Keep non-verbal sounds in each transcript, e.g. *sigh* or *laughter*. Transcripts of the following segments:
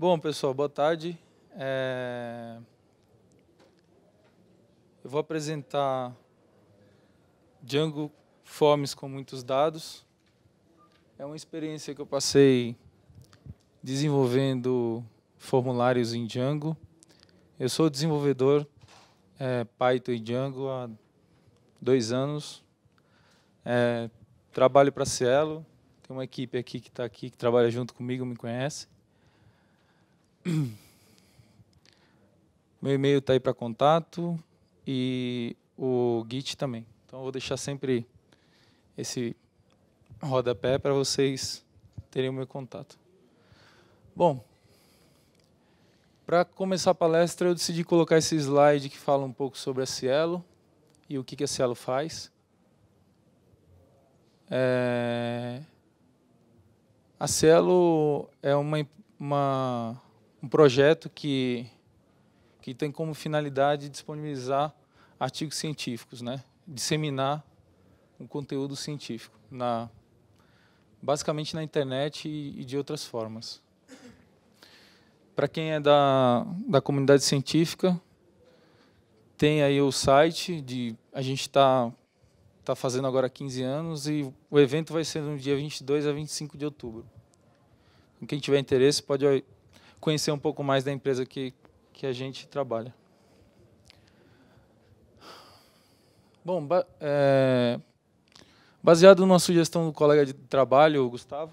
Bom, pessoal, boa tarde. É... Eu vou apresentar Django Fomes com muitos dados. É uma experiência que eu passei desenvolvendo formulários em Django. Eu sou desenvolvedor é, Python e Django há dois anos. É, trabalho para Cielo. Tem uma equipe aqui que está aqui, que trabalha junto comigo, me conhece. *clears throat* Meu e-mail está aí para contato e o Git também. Então, eu vou deixar sempre esse rodapé para vocês terem o meu contato. Bom, para começar a palestra, eu decidi colocar esse slide que fala um pouco sobre a Cielo e o que a Cielo faz. É... A Cielo é uma, uma um projeto que, que tem como finalidade disponibilizar artigos científicos, né? disseminar um conteúdo científico, na, basicamente na internet e, e de outras formas. Para quem é da, da comunidade científica, tem aí o site, de, a gente está tá fazendo agora 15 anos e o evento vai ser no dia 22 a 25 de outubro. Então, quem tiver interesse pode conhecer um pouco mais da empresa que, que a gente trabalha. Bom, ba é, baseado numa sugestão do colega de trabalho, o Gustavo,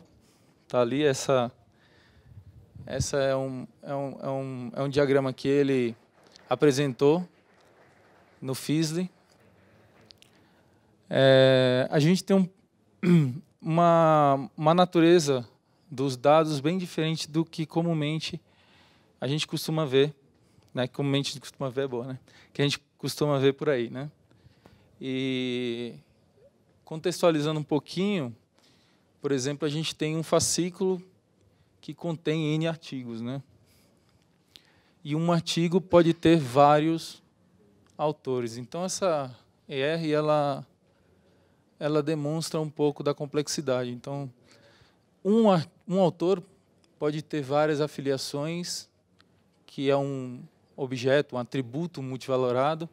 tá ali essa essa é um, é um, é um, é um diagrama que ele apresentou no Fisley. É, a gente tem um, *clears throat* uma, uma natureza dos dados bem diferente do que comumente a gente costuma ver, né? Comumente a gente costuma ver é boa, né? Que a gente costuma ver por aí, né? E contextualizando um pouquinho, por exemplo, a gente tem um fascículo que contém N artigos, né? E um artigo pode ter vários autores. Então essa ER ela ela demonstra um pouco da complexidade. Então um, um autor pode ter várias afiliações, que é um objeto, um atributo multivalorado,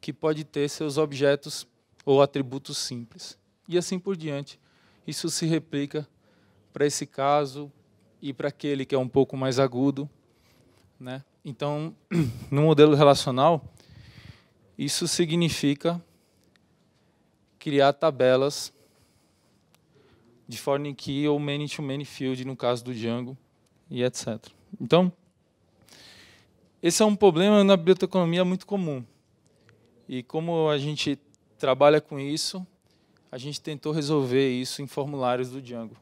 que pode ter seus objetos ou atributos simples. E assim por diante. Isso se replica para esse caso e para aquele que é um pouco mais agudo. Né? Então, *clears throat* no modelo relacional, isso significa criar tabelas de foreign key ou many-to-many field, no caso do Django, e etc. Então, esse é um problema na biblioteconomia muito comum. E como a gente trabalha com isso, a gente tentou resolver isso em formulários do Django.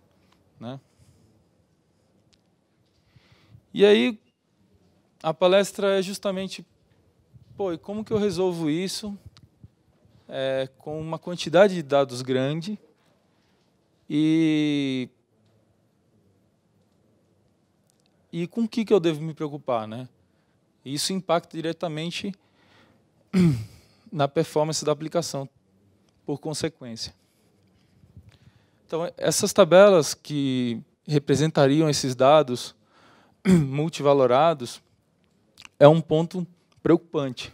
Né? E aí, a palestra é justamente, pô, e como que eu resolvo isso é, com uma quantidade de dados grande e e com o que, que eu devo me preocupar, né? Isso impacta diretamente *clears throat* na performance da aplicação, por consequência. Então, essas tabelas que representariam esses dados *clears throat* multivalorados é um ponto preocupante.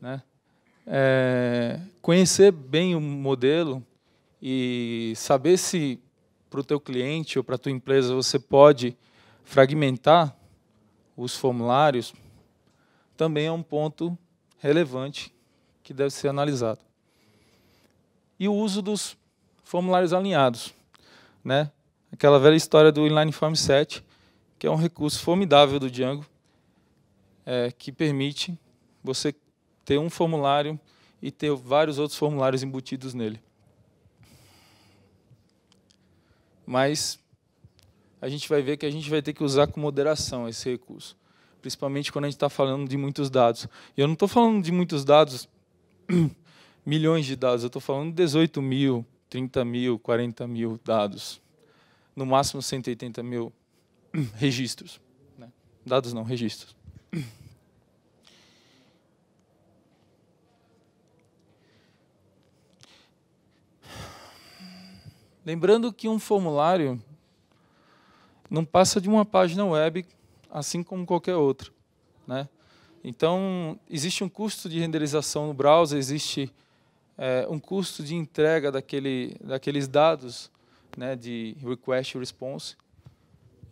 Né? É, conhecer bem o modelo e saber se para o teu cliente ou para a tua empresa você pode fragmentar os formulários também é um ponto relevante que deve ser analisado. E o uso dos formulários alinhados, né? Aquela velha história do inline form 7, que é um recurso formidável do Django, é, que permite você ter um formulário e ter vários outros formulários embutidos nele. mas a gente vai ver que a gente vai ter que usar com moderação esse recurso, principalmente quando a gente está falando de muitos dados. E eu não estou falando de muitos dados, *clears throat* milhões de dados, eu estou falando de 18 mil, 30 mil, 40 mil dados, no máximo 180 mil *clears throat* registros. Né? Dados não, registros. *clears throat* Lembrando que um formulário não passa de uma página web, assim como qualquer outra. Né? Então, existe um custo de renderização no browser, existe é, um custo de entrega daquele, daqueles dados né, de request response.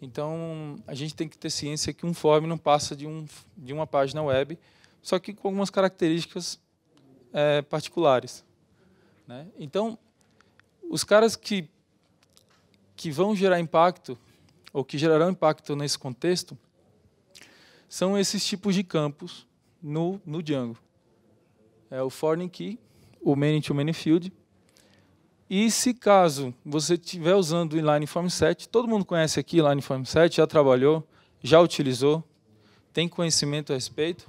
Então, a gente tem que ter ciência que um form não passa de, um, de uma página web, só que com algumas características é, particulares. Né? Então, os caras que, que vão gerar impacto, ou que gerarão impacto nesse contexto, são esses tipos de campos no, no Django. É o foreign key, o many-to-many field, e se caso você estiver usando o inline form 7, todo mundo conhece aqui inline form 7, já trabalhou, já utilizou, tem conhecimento a respeito.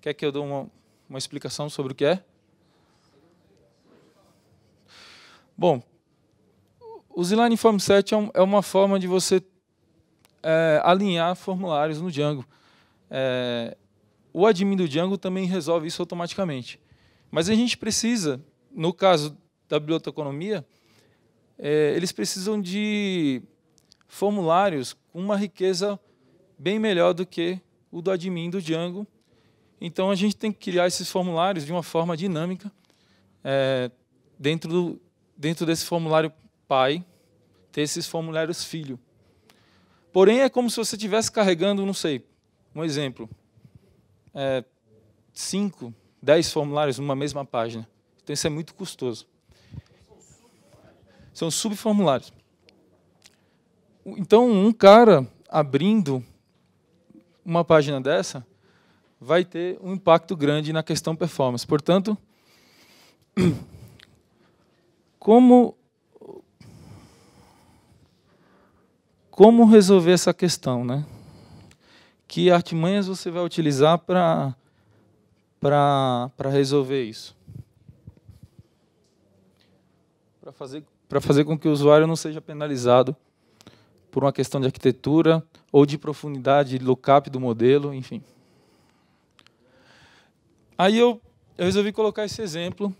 Quer que eu dê uma, uma explicação sobre o que é? Bom, o Zilane Inform 7 é, um, é, uma forma de você é, alinhar formulários no Django. É, o admin do Django também resolve isso automaticamente. Mas a gente precisa, no caso da biblioteconomia, é, eles precisam de formulários com uma riqueza bem melhor do que o do admin do Django. Então a gente tem que criar esses formulários de uma forma dinâmica é, dentro, do, dentro desse formulário pai, esses formulários filho. Porém, é como se você estivesse carregando, não sei, um exemplo, é, cinco, dez formulários numa mesma página. Então, isso é muito custoso. São subformulários. Então, um cara abrindo uma página dessa vai ter um impacto grande na questão performance. Portanto, *clears throat* como como resolver essa questão, né? Que artimanhas você vai utilizar para para resolver isso? Para fazer para fazer com que o usuário não seja penalizado por uma questão de arquitetura ou de profundidade, lookup do modelo, enfim. Aí eu, eu resolvi colocar esse exemplo,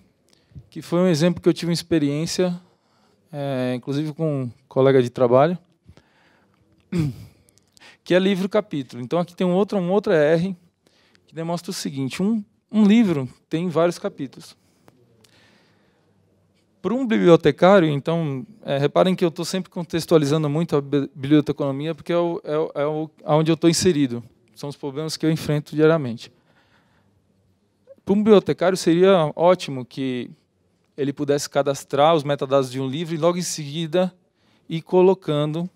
que foi um exemplo que eu tive uma experiência, é, inclusive com um colega de trabalho, *coughs* que é livro capítulo. Então aqui tem um outro, um outra R que demonstra o seguinte: um, um livro tem vários capítulos. Para um bibliotecário, então, é, reparem que eu estou sempre contextualizando muito a biblioteconomia, porque é, o, é, é o, onde eu estou inserido. São os problemas que eu enfrento diariamente. Para um bibliotecário, seria ótimo que ele pudesse cadastrar os metadados de um livro e, logo em seguida, ir colocando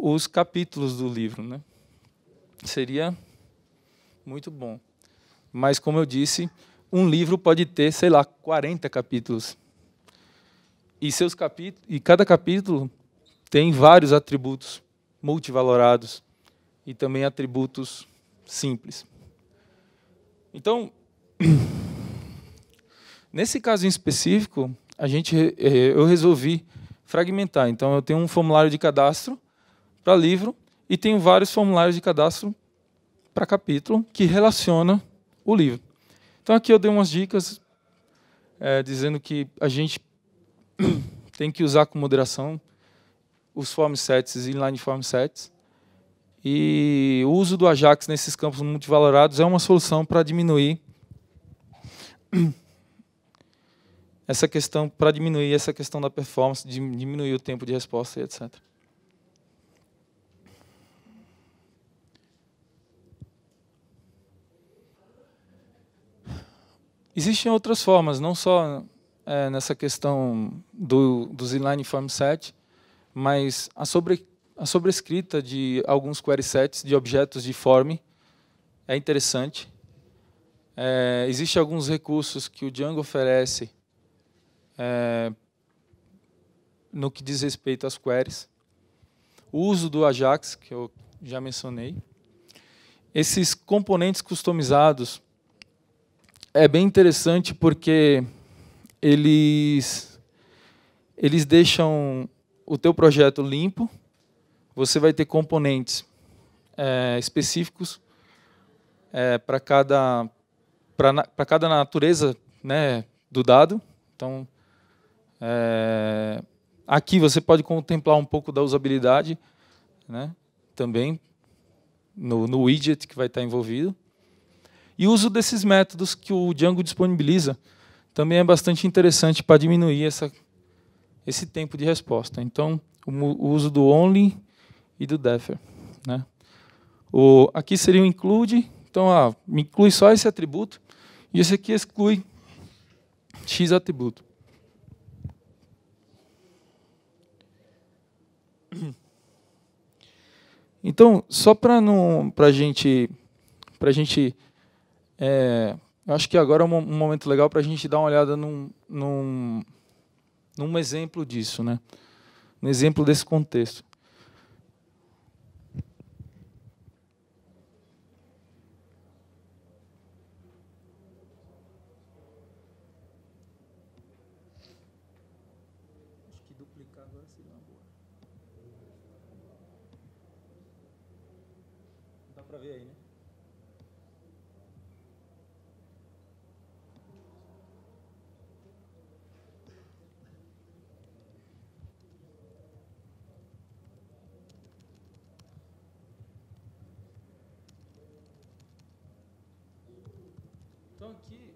os capítulos do livro. Né? Seria muito bom. Mas, como eu disse, um livro pode ter, sei lá, 40 capítulos. E, seus capítulos, e cada capítulo tem vários atributos multivalorados e também atributos simples. Então, *clears throat* nesse caso em específico, a gente, eh, eu resolvi fragmentar. Então, eu tenho um formulário de cadastro para livro e tem vários formulários de cadastro para capítulo que relaciona o livro. Então aqui eu dei umas dicas é, dizendo que a gente *coughs* tem que usar com moderação os form sets e inline form sets. E o uso do Ajax nesses campos multivalorados é uma solução para diminuir *coughs* essa questão, para diminuir essa questão da performance, diminuir o tempo de resposta, etc. Existem outras formas, não só é, nessa questão do, dos inline form set, mas a, sobre, a sobrescrita de alguns query sets de objetos de form é interessante. É, Existem alguns recursos que o Django oferece é, no que diz respeito às queries. O uso do Ajax, que eu já mencionei. Esses componentes customizados é bem interessante porque eles eles deixam o teu projeto limpo. Você vai ter componentes é, específicos é, para cada para cada natureza né, do dado. Então é, aqui você pode contemplar um pouco da usabilidade, né, também no, no widget que vai estar envolvido. E o uso desses métodos que o Django disponibiliza também é bastante interessante para diminuir essa, esse tempo de resposta. Então, o, o uso do only e do defer. Né? O, aqui seria o include, então ah, inclui só esse atributo, e esse aqui exclui x atributo. Então, só para a gente, pra gente é, eu acho que agora é um, momento legal para a gente dar uma olhada num, num, num exemplo disso, né? Um exemplo desse contexto. então aqui.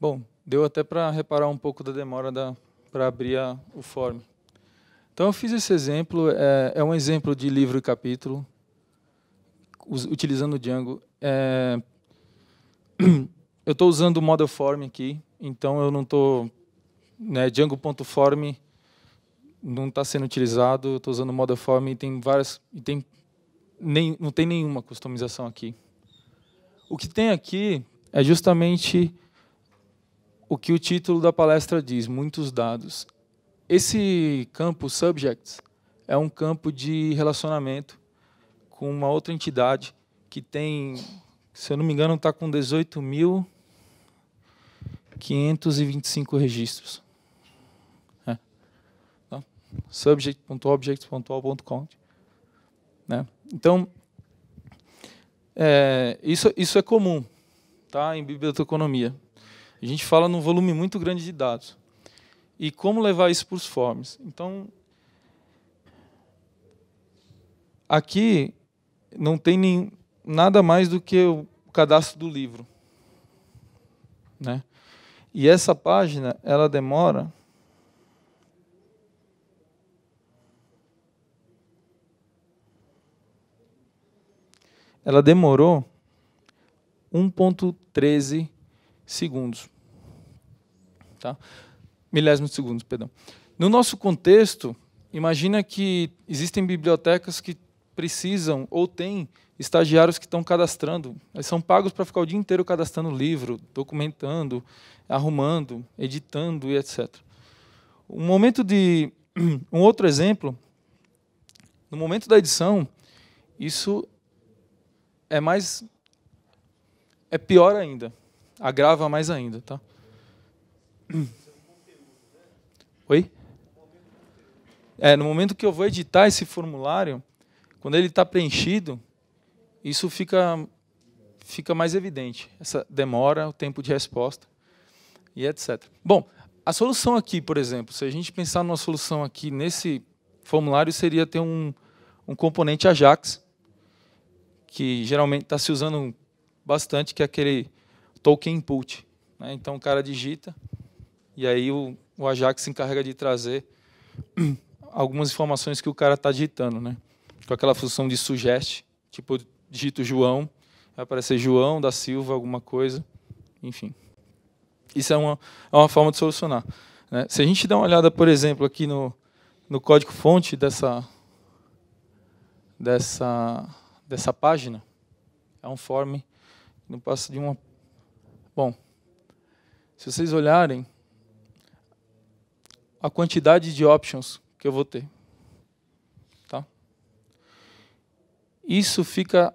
Bom, deu até para reparar um pouco da demora da, para abrir a, o form. Então, eu fiz esse exemplo, é, é um exemplo de livro e capítulo, us, utilizando o Django. É, *clears throat* eu estou usando o model form aqui, então eu não estou... Né, Django.form não está sendo utilizado, estou usando o model form e tem várias... E tem, nem, não tem nenhuma customização aqui. O que tem aqui é justamente o que o título da palestra diz, muitos dados. Esse campo subjects é um campo de relacionamento com uma outra entidade que tem, se eu não me engano, está com 18 mil 525 registros. É. Então, Né? Então, é, isso, isso é comum tá? em biblioteconomia. A gente fala num volume muito grande de dados. E como levar isso para os forms? Então, aqui não tem nem, nada mais do que o cadastro do livro. Né? E essa página, ela demora ela demorou 1.13 segundos. Tá? Milésimos de segundos, perdão. No nosso contexto, imagina que existem bibliotecas que precisam ou têm estagiários que estão cadastrando. Eles são pagos para ficar o dia inteiro cadastrando livro, documentando, arrumando, editando e etc. Um momento de *clears throat* um outro exemplo, no momento da edição, isso é mais é pior ainda, agrava mais ainda, tá? *clears throat* Oi? É, no momento que eu vou editar esse formulário, quando ele está preenchido, isso fica, fica mais evidente, essa demora, o tempo de resposta e etc. Bom, a solução aqui, por exemplo, se a gente pensar numa solução aqui nesse formulário, seria ter um, um componente Ajax, que geralmente está se usando bastante, que é aquele token input. Né? Então o cara digita e aí o, o Ajax se encarrega de trazer *clears throat* algumas informações que o cara está digitando, né? com aquela função de suggest, tipo digito João, vai aparecer João da Silva, alguma coisa, enfim. Isso é uma, é uma forma de solucionar. Né? Se a gente dá uma olhada, por exemplo, aqui no, no código-fonte dessa, dessa, dessa página, é um form não passa de uma... Bom, se vocês olharem a quantidade de options que eu vou ter. Tá? Isso fica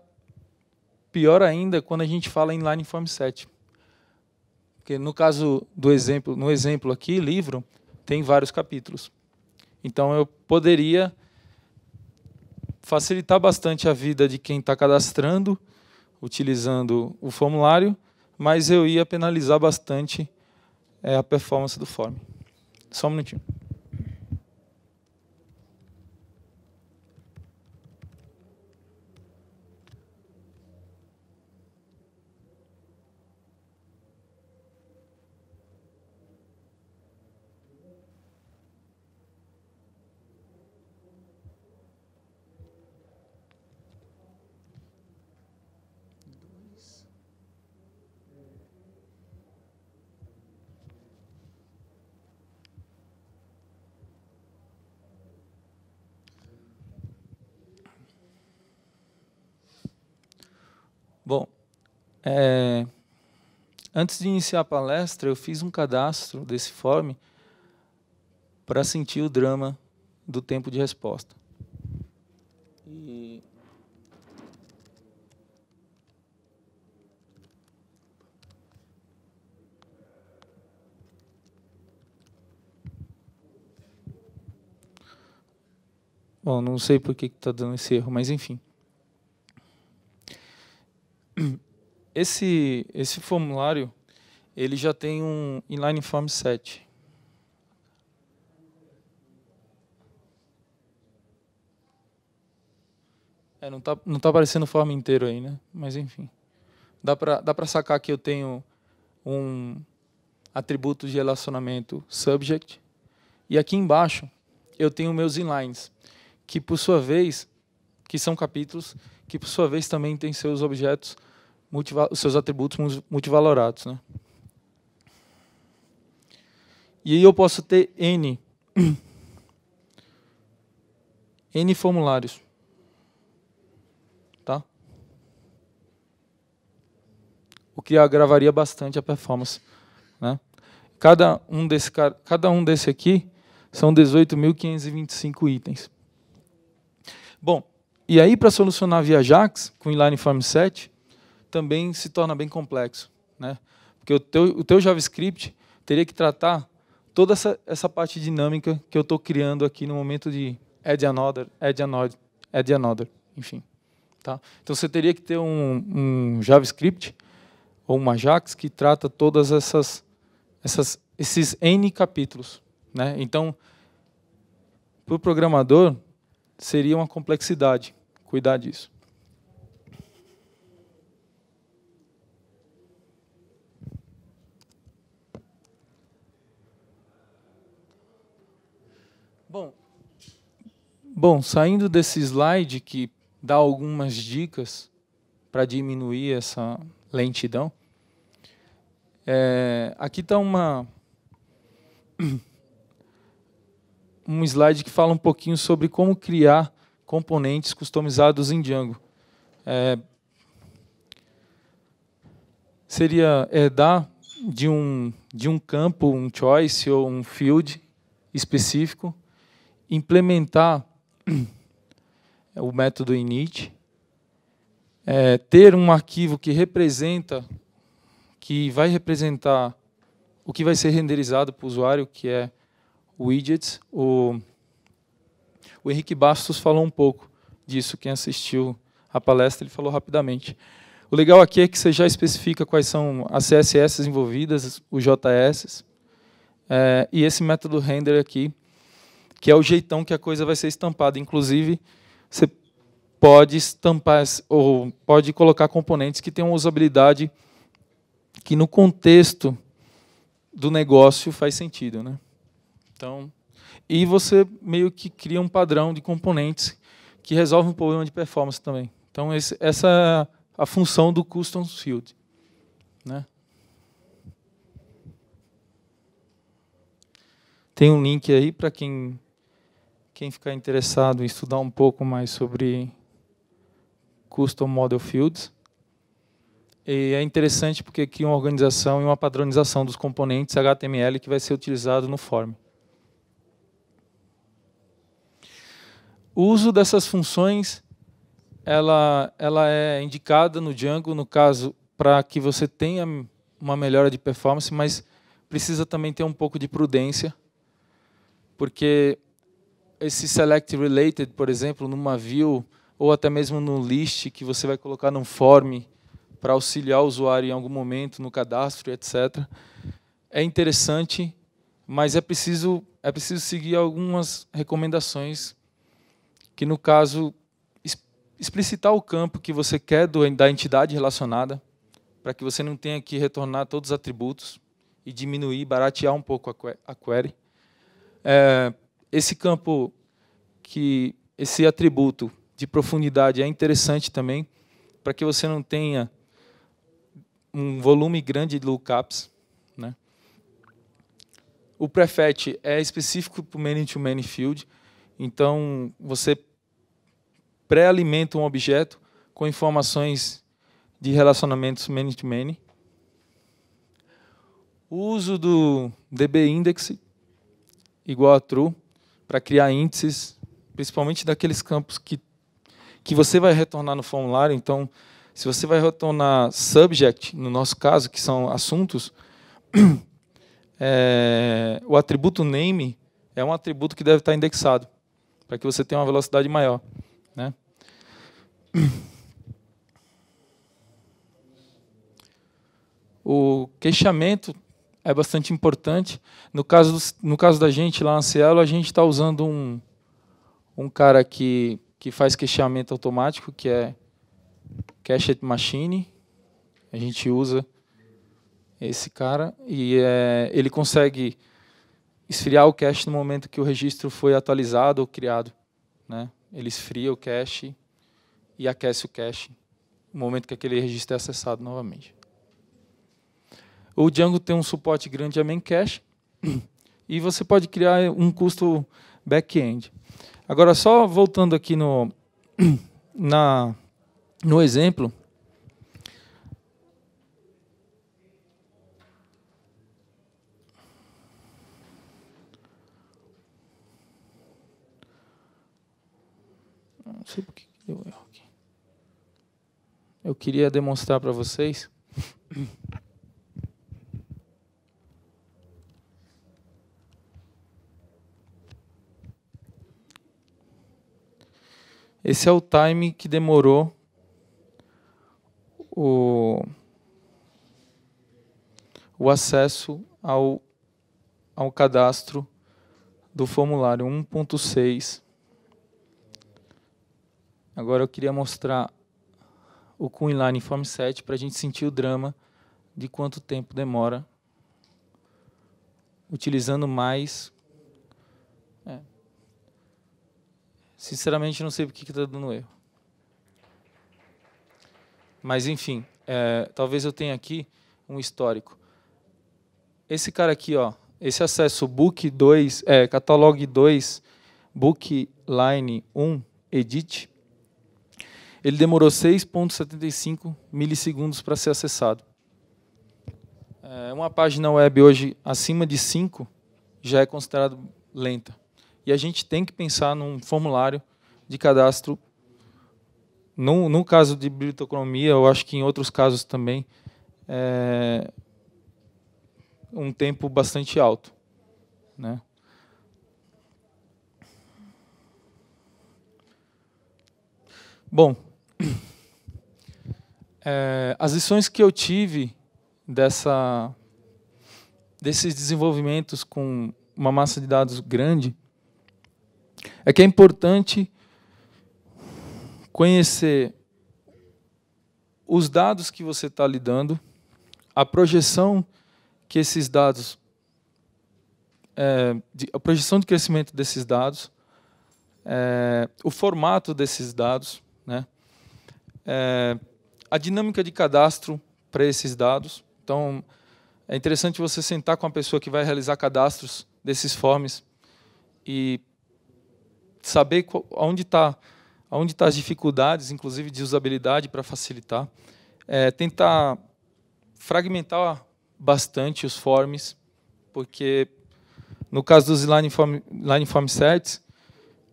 Pior ainda quando a gente fala em line form set. Porque no caso do exemplo, no exemplo aqui, livro, tem vários capítulos. Então eu poderia facilitar bastante a vida de quem está cadastrando, utilizando o formulário, mas eu ia penalizar bastante é, a performance do form. Só um minutinho. Bom, é, antes de iniciar a palestra, eu fiz um cadastro desse form para sentir o drama do tempo de resposta. E Bom, não sei por que está dando esse erro, mas enfim. Esse, esse formulário ele já tem um inline form 7. É, não está não tá aparecendo forma inteiro aí, né? Mas enfim. Dá para dá para sacar que eu tenho um atributo de relacionamento subject. E aqui embaixo eu tenho meus inlines, que por sua vez, que são capítulos, que por sua vez também têm seus objetos os seus atributos multivalorados. Né? E aí eu posso ter N, *clears throat* N formulários. Tá? O que agravaria bastante a performance. Né? Cada, um desse, cada um desse aqui são 18.525 itens. Bom, e aí para solucionar via JAX com inline form 7, também se torna bem complexo, né? Porque o teu, o teu JavaScript teria que tratar toda essa, essa parte dinâmica que eu estou criando aqui no momento de add another, add another, add another, enfim. Tá? Então você teria que ter um, um JavaScript ou uma Ajax que trata todas essas, essas esses n capítulos, né? Então, para o programador seria uma complexidade cuidar disso. Bom, saindo desse slide que dá algumas dicas para diminuir essa lentidão, é, aqui está uma *clears throat* um slide que fala um pouquinho sobre como criar componentes customizados em Django. É, seria herdar é, de um, de um campo, um choice ou um field específico, implementar *clears throat* É o método init, é, ter um arquivo que representa, que vai representar o que vai ser renderizado para o usuário, que é widgets. O, o Henrique Bastos falou um pouco disso, quem assistiu a palestra, ele falou rapidamente. O legal aqui é que você já especifica quais são as CSS envolvidas, os JS, é, e esse método render aqui que é o jeitão que a coisa vai ser estampada. Inclusive, você pode estampar ou pode colocar componentes que tenham usabilidade que no contexto do negócio faz sentido, né? Então, e você meio que cria um padrão de componentes que resolve um problema de performance também. Então, esse, essa é a função do custom field, né? Tem um link aí para quem quem ficar interessado em estudar um pouco mais sobre Custom Model Fields. E é interessante porque aqui uma organização e uma padronização dos componentes HTML que vai ser utilizado no form. O uso dessas funções ela, ela é indicada no Django, no caso, para que você tenha uma melhora de performance, mas precisa também ter um pouco de prudência, porque esse select related, por exemplo, numa view ou até mesmo no list que você vai colocar num form para auxiliar o usuário em algum momento no cadastro, etc. É interessante, mas é preciso é preciso seguir algumas recomendações que no caso explicitar o campo que você quer do, da entidade relacionada, para que você não tenha que retornar todos os atributos e diminuir, baratear um pouco a, que, a query. É, esse campo que esse atributo de profundidade é interessante também para que você não tenha um volume grande de lookups, né? O prefet é específico para o many-to-many field, então você pré-alimenta um objeto com informações de relacionamentos many-to-many. O uso do DB index igual a true para criar índices, principalmente daqueles campos que, que você vai retornar no formulário. Então, se você vai retornar subject, no nosso caso, que são assuntos, *clears throat* é, o atributo name é um atributo que deve estar indexado, para que você tenha uma velocidade maior. Né? *clears throat* O queixamento é bastante importante. No caso, no caso da gente lá na Cielo, a gente está usando um, um cara que, que faz queixamento automático, que é Cache Machine. A gente usa esse cara e é, ele consegue esfriar o cache no momento que o registro foi atualizado ou criado. Né? Ele esfria o cache e aquece o cache no momento que aquele registro é acessado novamente. O Django tem um suporte grande a main cache e você pode criar um custo back-end. Agora, só voltando aqui no, na, no exemplo, não sei porque deu erro aqui. Eu queria demonstrar para vocês Esse é o time que demorou o, o acesso ao, ao cadastro do formulário 1.6. Agora eu queria mostrar o Coinline Form 7 para a gente sentir o drama de quanto tempo demora utilizando mais Sinceramente, não sei por que está dando erro. Mas, enfim, é, talvez eu tenha aqui um histórico. Esse cara aqui, ó, esse acesso book 2, é, catalog 2, bookline 1, edit, ele demorou 6,75 milissegundos para ser acessado. É, uma página web hoje acima de 5 já é considerado lenta e a gente tem que pensar num formulário de cadastro. No, no caso de biblioteconomia, eu acho que em outros casos também, é um tempo bastante alto. Né? Bom, *coughs* é, as lições que eu tive dessa, desses desenvolvimentos com uma massa de dados grande é que é importante conhecer os dados que você está lidando, a projeção que esses dados, é, de, a projeção de crescimento desses dados, é, o formato desses dados, né? É, a dinâmica de cadastro para esses dados. Então, é interessante você sentar com a pessoa que vai realizar cadastros desses forms e saber onde está onde tá as dificuldades, inclusive de usabilidade, para facilitar. É, tentar fragmentar bastante os forms, porque no caso dos line form sets,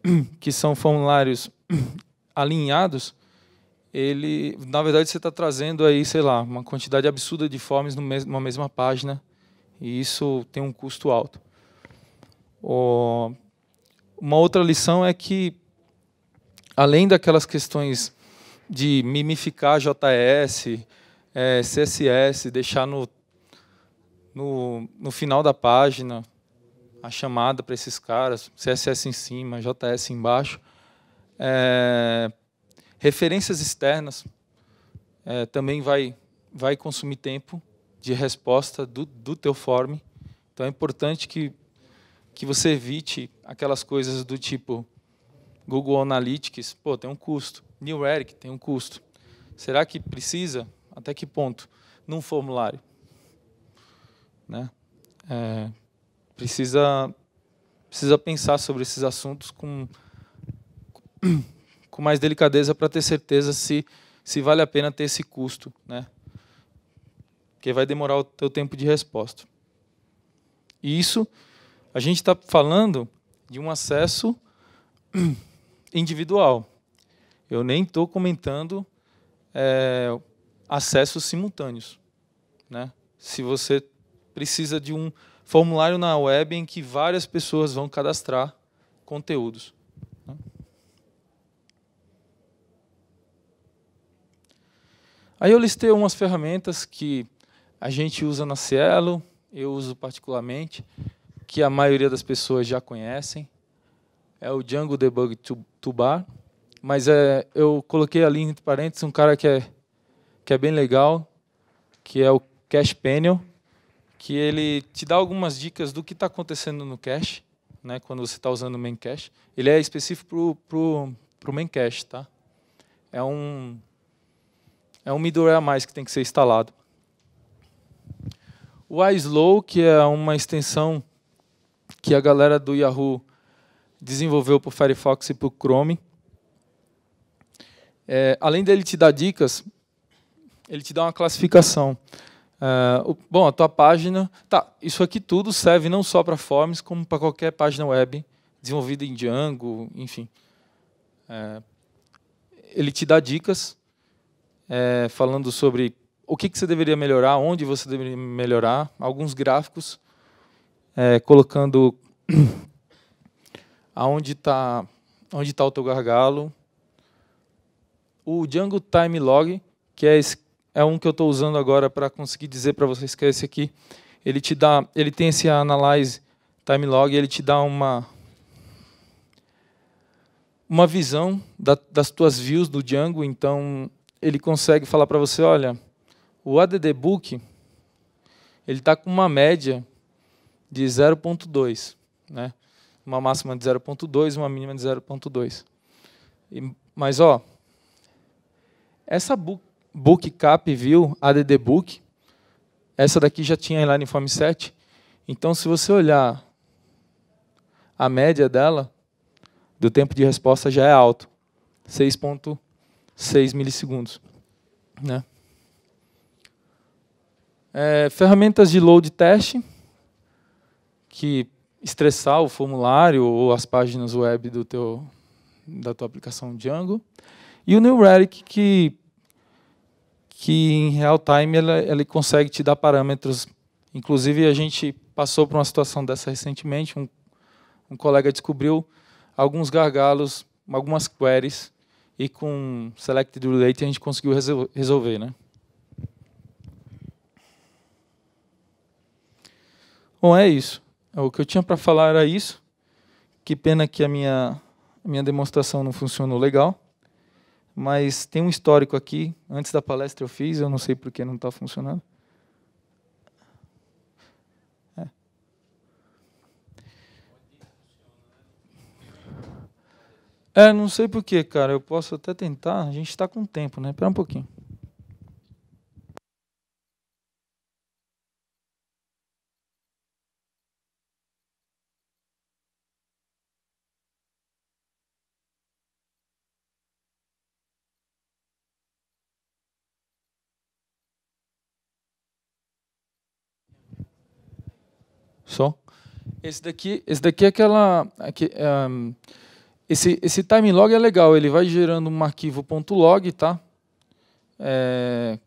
*clears throat* que são formulários *clears throat* alinhados, ele, na verdade, você está trazendo aí, sei lá, uma quantidade absurda de forms numa mesma página, e isso tem um custo alto. O, uma outra lição é que, além daquelas questões de mimificar JS, é, CSS, deixar no, no, no final da página a chamada para esses caras, CSS em cima, JS embaixo, é, referências externas é, também vai, vai consumir tempo de resposta do, do teu form. Então é importante que, que você evite aquelas coisas do tipo Google Analytics, pô, tem um custo. New Eric tem um custo. Será que precisa? Até que ponto? Num formulário. Né? É, precisa, precisa pensar sobre esses assuntos com, com mais delicadeza para ter certeza se, se vale a pena ter esse custo. Né? Porque vai demorar o teu tempo de resposta. E isso a gente está falando de um acesso *clears throat* individual. Eu nem estou comentando é, acessos simultâneos. Né? Se você precisa de um formulário na web em que várias pessoas vão cadastrar conteúdos. Né? Aí eu listei algumas ferramentas que a gente usa na Cielo, eu uso particularmente, que a maioria das pessoas já conhecem. É o Django Debug Tubar. Mas é, eu coloquei ali entre parênteses um cara que é, que é bem legal, que é o Cache Panel, que ele te dá algumas dicas do que está acontecendo no cache, né, quando você está usando o main cache. Ele é específico para o main cache. Tá? É um é um middleware a mais que tem que ser instalado. O iSlow, que é uma extensão que a galera do Yahoo desenvolveu para o Firefox e para o Chrome. É, além dele te dar dicas, ele te dá uma classificação. É, o, bom, a tua página. Tá, isso aqui tudo serve não só para forms, como para qualquer página web desenvolvida em Django, enfim. É, ele te dá dicas é, falando sobre o que, que você deveria melhorar, onde você deveria melhorar, alguns gráficos é, colocando *clears throat* aonde está onde tá o teu gargalo. O Django Time Log, que é, esse, é um que eu estou usando agora para conseguir dizer para vocês que é esse aqui, ele te dá, ele tem esse analyze time log, ele te dá uma uma visão da, das tuas views do Django, então ele consegue falar para você, olha, o ADD Book ele está com uma média de 0,2, né? Uma máxima de 0,2, uma mínima de 0,2. Mas ó, essa book, book cap view, ADD book, essa daqui já tinha lá no Form 7. Então, se você olhar a média dela, do tempo de resposta já é alto, 6.6 milissegundos, né? É, ferramentas de load teste que estressar o formulário ou as páginas web do teu, da tua aplicação Django. E o New Relic, que, que em real time ele, ele consegue te dar parâmetros. Inclusive, a gente passou por uma situação dessa recentemente. Um, um colega descobriu alguns gargalos, algumas queries, e com Selected Relate a gente conseguiu resol resolver. Né? Bom, é isso. É, o que eu tinha para falar era isso. Que pena que a minha, a minha demonstração não funcionou legal. Mas tem um histórico aqui. Antes da palestra eu fiz, eu não sei por que não está funcionando. É. é, não sei por que, cara. Eu posso até tentar. A gente está com tempo, né? Espera um pouquinho. só. Esse daqui, esse daqui é aquela... Aqui, um, é, esse, esse time log é legal, ele vai gerando um arquivo .log, tá? É,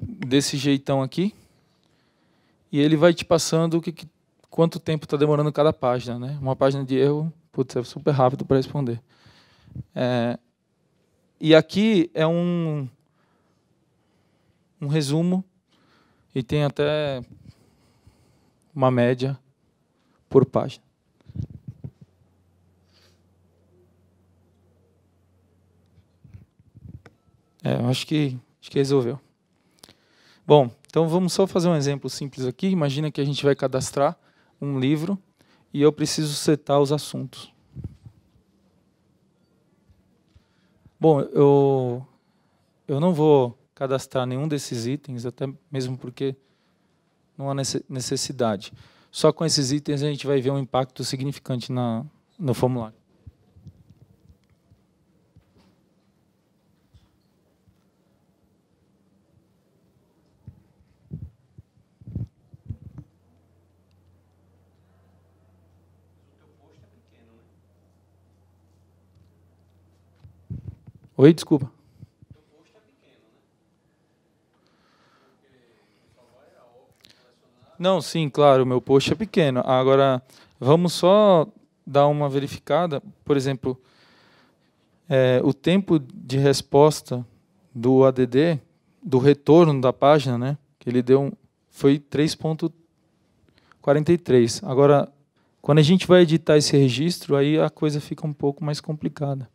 desse jeitão aqui. E ele vai te passando o que, que quanto tempo está demorando cada página, né? Uma página de erro, putz, é super rápido para responder. É, e aqui é um, um resumo e tem até uma média por página. É, eu acho que, acho que resolveu. Bom, então vamos só fazer um exemplo simples aqui. Imagina que a gente vai cadastrar um livro e eu preciso setar os assuntos. Bom, eu, eu não vou cadastrar nenhum desses itens, até mesmo porque não há necessidade. Só com esses itens a gente vai ver um impacto significante na, no formulário. Oi, desculpa. Não, sim, claro, meu post é pequeno. Agora, vamos só dar uma verificada. Por exemplo, é, o tempo de resposta do ADD, do retorno da página, né? Que ele deu um, foi 3.43. Agora, quando a gente vai editar esse registro, aí a coisa fica um pouco mais complicada.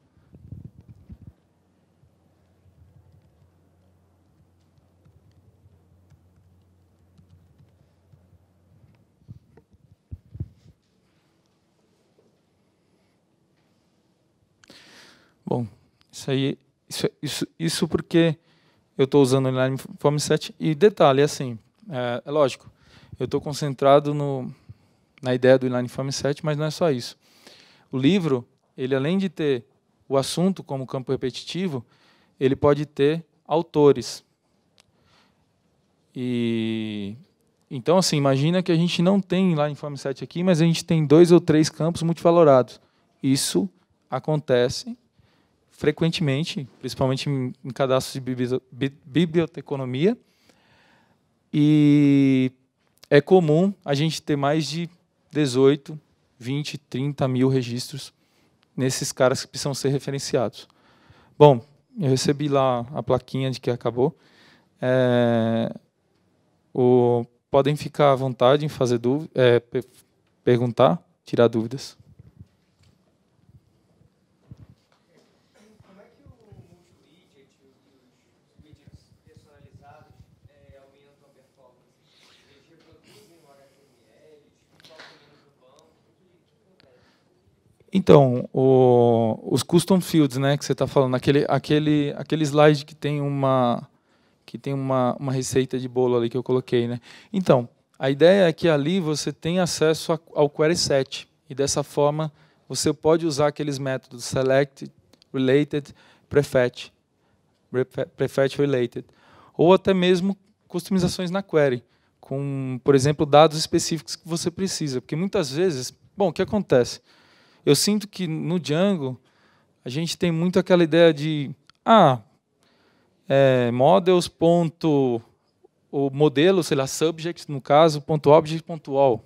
Bom, isso aí, isso, isso, isso porque eu estou usando o Inline Form 7. E detalhe, assim, é, é lógico, eu estou concentrado no, na ideia do Inline Form 7, mas não é só isso. O livro, ele além de ter o assunto como campo repetitivo, ele pode ter autores. E então assim, imagina que a gente não tem lá em Form 7 aqui, mas a gente tem dois ou três campos multivalorados. Isso acontece frequentemente, principalmente em, cadastros de biblioteconomia. E é comum a gente ter mais de 18, 20, 30 mil registros nesses caras que precisam ser referenciados. Bom, eu recebi lá a plaquinha de que acabou. É, o, podem ficar à vontade em fazer dúvida, é, perguntar, tirar dúvidas. Então, o, os custom fields, né, que você está falando, aquele, aquele, aquele slide que tem uma que tem uma, uma receita de bolo ali que eu coloquei, né? Então, a ideia é que ali você tem acesso a, ao query set e dessa forma você pode usar aqueles métodos select, related, prefetch, prefetch related, ou até mesmo customizações na query, com, por exemplo, dados específicos que você precisa, porque muitas vezes, bom, o que acontece? eu sinto que no Django a gente tem muito aquela ideia de ah, é, models ponto o modelo, sei lá, subject no caso, ponto object, ponto all.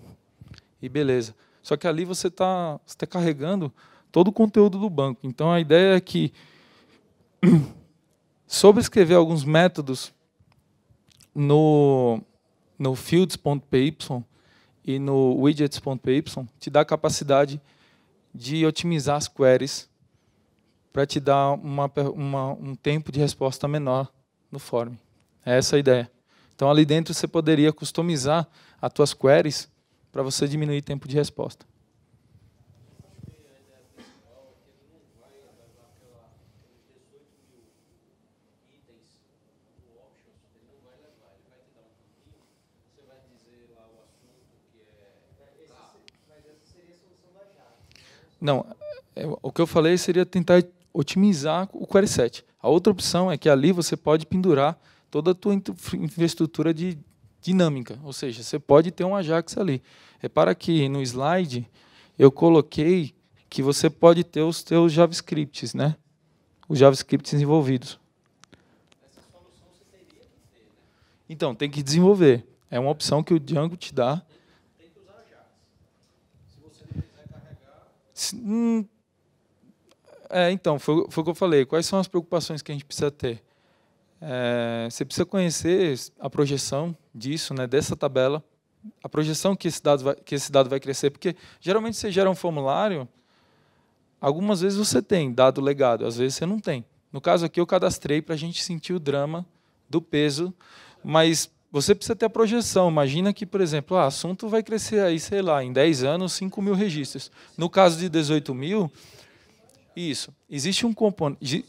E beleza. Só que ali você está está carregando todo o conteúdo do banco. Então a ideia é que *clears throat* sobre escrever alguns métodos no, no fields.py e no widgets.py te dá a capacidade de de otimizar as queries para te dar uma, uma, um tempo de resposta menor no form. É essa a ideia. Então, ali dentro, você poderia customizar as suas queries para você diminuir tempo de resposta. Não, é, o que eu falei seria tentar otimizar o query 7. A outra opção é que ali você pode pendurar toda a tua infraestrutura de dinâmica, ou seja, você pode ter um Ajax ali. Repara é que no slide eu coloquei que você pode ter os teus JavaScripts, né? Os JavaScripts envolvidos. Né? Então, tem que desenvolver. É uma opção que o Django te dá Hum, é, então, foi, foi o que eu falei. Quais são as preocupações que a gente precisa ter? É, você precisa conhecer a projeção disso, né, dessa tabela, a projeção que esse, dado vai, que esse dado vai crescer, porque geralmente você gera um formulário, algumas vezes você tem dado legado, às vezes você não tem. No caso aqui, eu cadastrei para a gente sentir o drama do peso, mas você precisa ter a projeção. Imagina que, por exemplo, o ah, assunto vai crescer aí, sei lá, em 10 anos, 5 mil registros. No caso de 18 mil, isso. Existe um componente.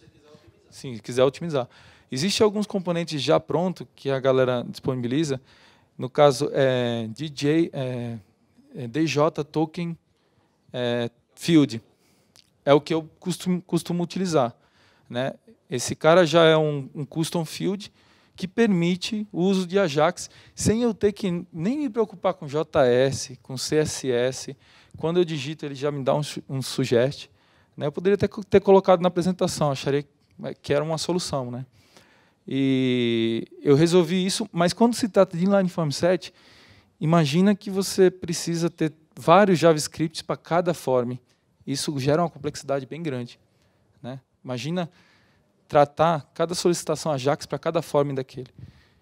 Sim, quiser otimizar. Existe alguns componentes já prontos que a galera disponibiliza. No caso, é DJ, é, é DJ Token é, Field. É o que eu costumo, costumo utilizar. Né? Esse cara já é um, um custom field que permite o uso de Ajax sem eu ter que nem me preocupar com JS, com CSS. Quando eu digito, ele já me dá um, um Né? Eu poderia ter, ter colocado na apresentação, acharia que era uma solução. Né? E eu resolvi isso, mas quando se trata de inline form set, imagina que você precisa ter vários JavaScripts para cada form. Isso gera uma complexidade bem grande. Né? Imagina tratar cada solicitação Ajax para cada form daquele.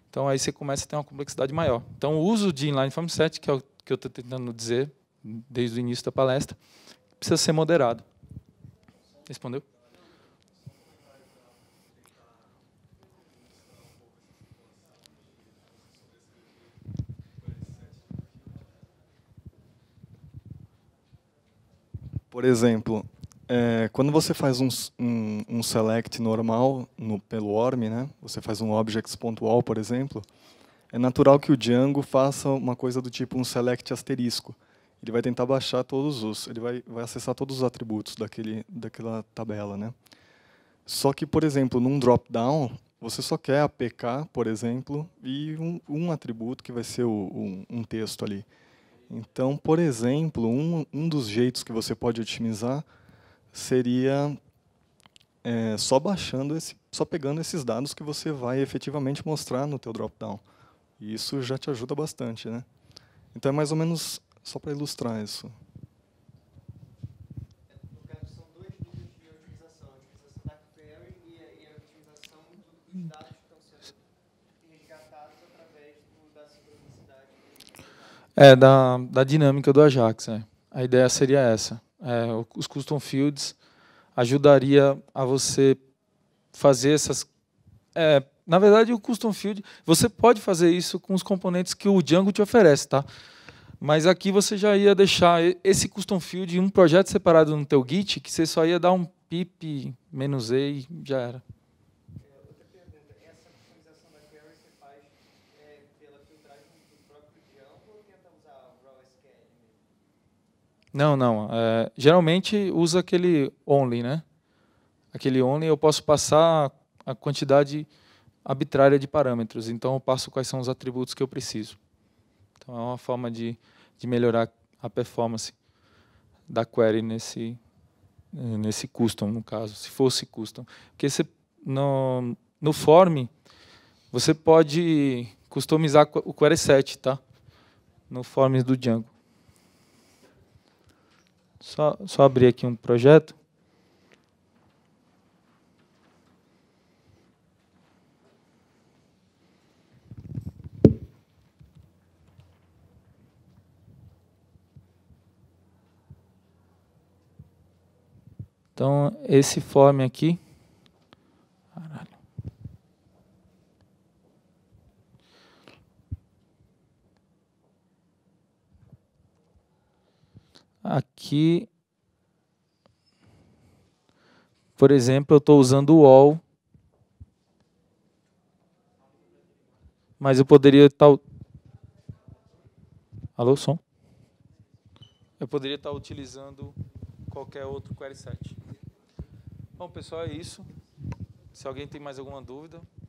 Então aí você começa a ter uma complexidade maior. Então o uso de inline form set, que é o que eu estou tentando dizer desde o início da palestra, precisa ser moderado. Respondeu? Por exemplo, é, quando você faz um, um, um select normal no, pelo ORM, né? você faz um objects.all, por exemplo, é natural que o Django faça uma coisa do tipo um select asterisco. Ele vai tentar baixar todos os, ele vai, vai acessar todos os atributos daquele, daquela tabela. Né? Só que, por exemplo, num drop-down, você só quer a PK, por exemplo, e um, um atributo que vai ser o, um, um, texto ali. Então, por exemplo, um, um dos jeitos que você pode otimizar seria é, só baixando esse, só pegando esses dados que você vai efetivamente mostrar no teu dropdown. E isso já te ajuda bastante, né? Então é mais ou menos só para ilustrar isso. É, da, da dinâmica do Ajax. Né? A ideia seria essa é, os custom fields ajudaria a você fazer essas. É, na verdade, o custom field você pode fazer isso com os componentes que o Django te oferece, tá? Mas aqui você já ia deixar esse custom field em um projeto separado no teu Git, que você só ia dar um pip "-e", já era. Não, não. É, geralmente usa aquele only, né? Aquele only eu posso passar a quantidade arbitrária de parâmetros. Então eu passo quais são os atributos que eu preciso. Então é uma forma de, de melhorar a performance da query nesse nesse custom no caso, se fosse custom, porque você no no form você pode customizar o query set, tá? No form do Django. Só, só abrir aqui um projeto. Então, esse form aqui Aqui, por exemplo, eu estou usando o all, mas eu poderia estar... Tá Alô, som? Eu poderia estar tá utilizando qualquer outro query set. Bom, pessoal, é isso. Se alguém tem mais alguma dúvida...